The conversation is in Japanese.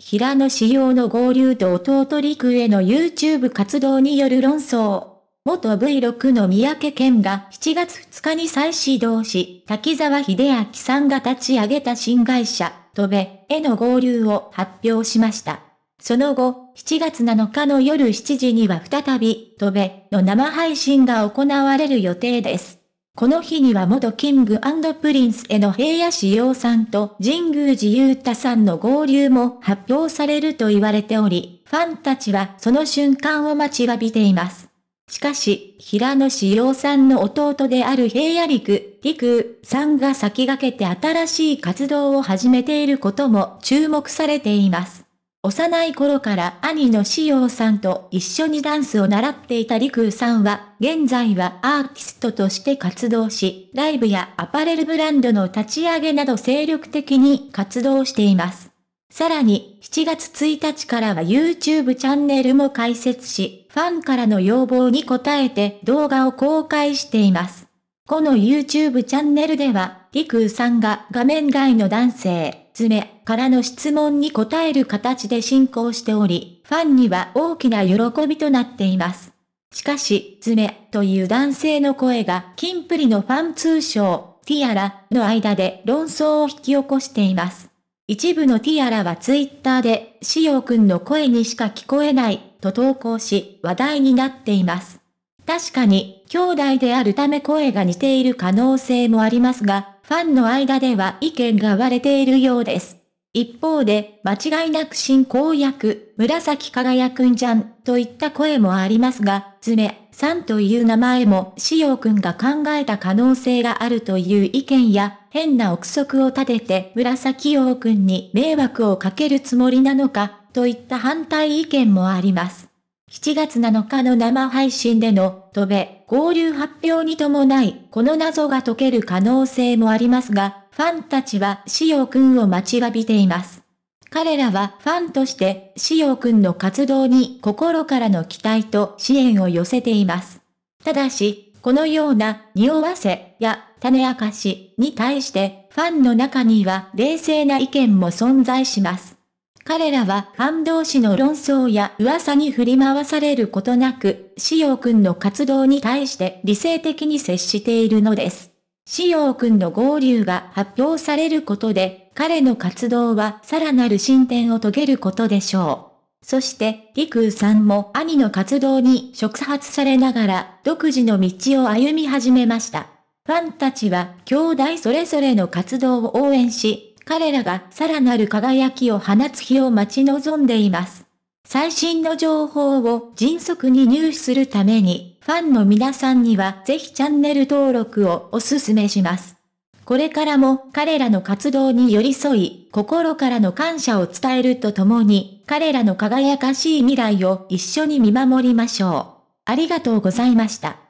平野紫耀の合流と弟陸への YouTube 活動による論争。元 V6 の三宅健が7月2日に再始動し、滝沢秀明さんが立ち上げた新会社、トベへの合流を発表しました。その後、7月7日の夜7時には再び、トベの生配信が行われる予定です。この日には元キングプリンスへの平野志耀さんと神宮寺勇太さんの合流も発表されると言われており、ファンたちはその瞬間を待ちわびています。しかし、平野志耀さんの弟である平野陸、陸さんが先駆けて新しい活動を始めていることも注目されています。幼い頃から兄の仕様さんと一緒にダンスを習っていた陸空さんは、現在はアーティストとして活動し、ライブやアパレルブランドの立ち上げなど精力的に活動しています。さらに、7月1日からは YouTube チャンネルも開設し、ファンからの要望に応えて動画を公開しています。この YouTube チャンネルでは、リクーさんが画面外の男性、爪、からの質問に答える形で進行しており、ファンには大きな喜びとなっています。しかし、爪という男性の声が、キンプリのファン通称、ティアラの間で論争を引き起こしています。一部のティアラはツイッターで、しよくんの声にしか聞こえない、と投稿し、話題になっています。確かに、兄弟であるため声が似ている可能性もありますが、ファンの間では意見が割れているようです。一方で、間違いなく進行役、紫輝くんじゃん、といった声もありますが、爪、さんという名前も、潮くんが考えた可能性があるという意見や、変な憶測を立てて、紫陽くんに迷惑をかけるつもりなのか、といった反対意見もあります。7月7日の生配信での、飛べ、合流発表に伴い、この謎が解ける可能性もありますが、ファンたちは潮おくんを待ちわびています。彼らはファンとして、潮おくんの活動に心からの期待と支援を寄せています。ただし、このような匂わせや種明かしに対してファンの中には冷静な意見も存在します。彼らはファン同士の論争や噂に振り回されることなく、潮おくんの活動に対して理性的に接しているのです。志陽君の合流が発表されることで、彼の活動はさらなる進展を遂げることでしょう。そして、陸ーさんも兄の活動に触発されながら、独自の道を歩み始めました。ファンたちは、兄弟それぞれの活動を応援し、彼らがさらなる輝きを放つ日を待ち望んでいます。最新の情報を迅速に入手するために、ファンの皆さんにはぜひチャンネル登録をお勧めします。これからも彼らの活動に寄り添い、心からの感謝を伝えるとともに、彼らの輝かしい未来を一緒に見守りましょう。ありがとうございました。